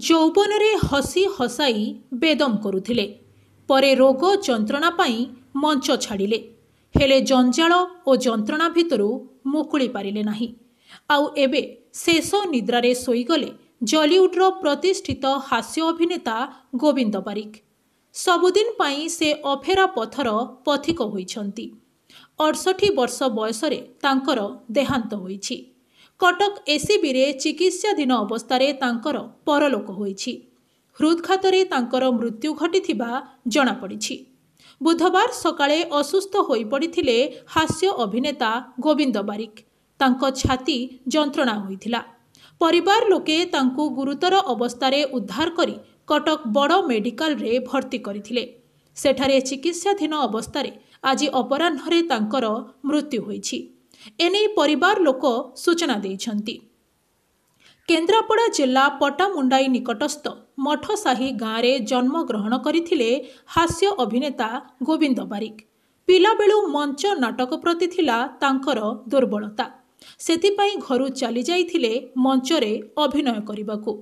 ଯୌବନରେ ହସି ହସାଇ ବେଦମ କରୁଥିଲେ ପରେ ରୋଗ ଯନ୍ତ୍ରଣା ପାଇଁ ମଞ୍ଚ ଛାଡ଼ିଲେ ହେଲେ ଜଞ୍ଜାଳ ଓ ଯନ୍ତ୍ରଣା ଭିତରୁ ମୁକୁଳି ପାରିଲେ ନାହିଁ ଆଉ ଏବେ ଶେଷ ନିଦ୍ରାରେ ଶୋଇଗଲେ ଜଲିଉଡ଼ର ପ୍ରତିଷ୍ଠିତ ହାସ୍ୟ ଅଭିନେତା ଗୋବିନ୍ଦ ବାରିକ ସବୁଦିନ ପାଇଁ ସେ ଅଫେରା ପଥର ପଥିକ ହୋଇଛନ୍ତି ଅଠଷଠି ବର୍ଷ ବୟସରେ ତାଙ୍କର ଦେହାନ୍ତ ହୋଇଛି କଟକ ଏସ୍ସିବିରେ ଚିକିତ୍ସାଧୀନ ଅବସ୍ଥାରେ ତାଙ୍କର ପରଲୋକ ହୋଇଛି ହୃଦ୍ଘାତରେ ତାଙ୍କର ମୃତ୍ୟୁ ଘଟିଥିବା ଜଣାପଡ଼ିଛି ବୁଧବାର ସକାଳେ ଅସୁସ୍ଥ ହୋଇପଡ଼ିଥିଲେ ହାସ୍ୟ ଅଭିନେତା ଗୋବିନ୍ଦ ବାରିକ ତାଙ୍କ ଛାତି ଯନ୍ତ୍ରଣା ହୋଇଥିଲା ପରିବାର ଲୋକେ ତାଙ୍କୁ ଗୁରୁତର ଅବସ୍ଥାରେ ଉଦ୍ଧାର କରି କଟକ ବଡ଼ ମେଡିକାଲରେ ଭର୍ତ୍ତି କରିଥିଲେ ସେଠାରେ ଚିକିତ୍ସାଧୀନ ଅବସ୍ଥାରେ ଆଜି ଅପରାହ୍ନରେ ତାଙ୍କର ମୃତ୍ୟୁ ହୋଇଛି ଏନେଇ ପରିବାର ଲୋକ ସୂଚନା ଦେଇଛନ୍ତି କେନ୍ଦ୍ରାପଡ଼ା ଜିଲ୍ଲା ପଟାମୁଣ୍ଡାଇ ନିକଟସ୍ଥ ମଠ ସାହି ଗାଁରେ ଜନ୍ମଗ୍ରହଣ କରିଥିଲେ ହାସ୍ୟ ଅଭିନେତା ଗୋବିନ୍ଦ ବାରିକ ପିଲାବେଳୁ ମଞ୍ଚ ନାଟକ ପ୍ରତି ଥିଲା ତାଙ୍କର ଦୁର୍ବଳତା ସେଥିପାଇଁ ଘରୁ ଚାଲିଯାଇଥିଲେ ମଞ୍ଚରେ ଅଭିନୟ କରିବାକୁ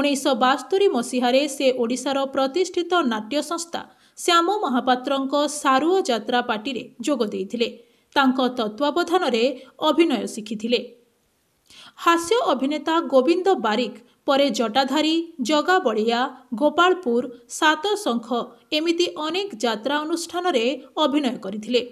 ଉଣେଇଶହ ବାସ୍ତରୀ ମସିହାରେ ସେ ଓଡ଼ିଶାର ପ୍ରତିଷ୍ଠିତ ନାଟ୍ୟ ସଂସ୍ଥା ଶ୍ୟାମ ମହାପାତ୍ରଙ୍କ ସାରୁଅ ଯାତ୍ରା ପାର୍ଟିରେ ଯୋଗ ଦେଇଥିଲେ ତାଙ୍କ ତତ୍ତ୍ୱାବଧାନରେ ଅଭିନୟ ଶିଖିଥିଲେ ହାସ୍ୟ ଅଭିନେତା ଗୋବିନ୍ଦ ବାରିକ ପରେ ଜଟାଧାରୀ ଜଗାବଳିଆ ଗୋପାଳପୁର ସାତଶଙ୍ଖ ଏମିତି ଅନେକ ଯାତ୍ରା ଅନୁଷ୍ଠାନରେ ଅଭିନୟ କରିଥିଲେ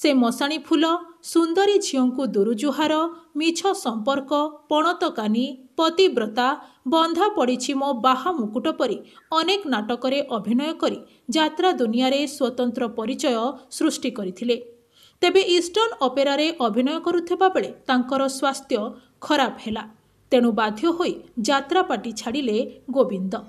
ସେ ମଶାଣୀ ଫୁଲ ସୁନ୍ଦରୀ ଝିଅଙ୍କୁ ଦୁରୁଜୁହାର ମିଛ ସମ୍ପର୍କ ପଣତକାନୀ ପତିବ୍ରତା ବନ୍ଧା ପଡ଼ିଛି ମୋ ବାହା ମୁକୁଟ ପରି ଅନେକ ନାଟକରେ ଅଭିନୟ କରି ଯାତ୍ରା ଦୁନିଆରେ ସ୍ୱତନ୍ତ୍ର ପରିଚୟ ସୃଷ୍ଟି କରିଥିଲେ ତେବେ ଇଷ୍ଟର୍ଣ୍ଣ ଅପେରାରେ ଅଭିନୟ କରୁଥିବା ବେଳେ ତାଙ୍କର ସ୍ୱାସ୍ଥ୍ୟ ଖରାପ ହେଲା ତେଣୁ ବାଧ୍ୟ ହୋଇ ଯାତ୍ରା ପାର୍ଟି ଛାଡ଼ିଲେ ଗୋବିନ୍ଦ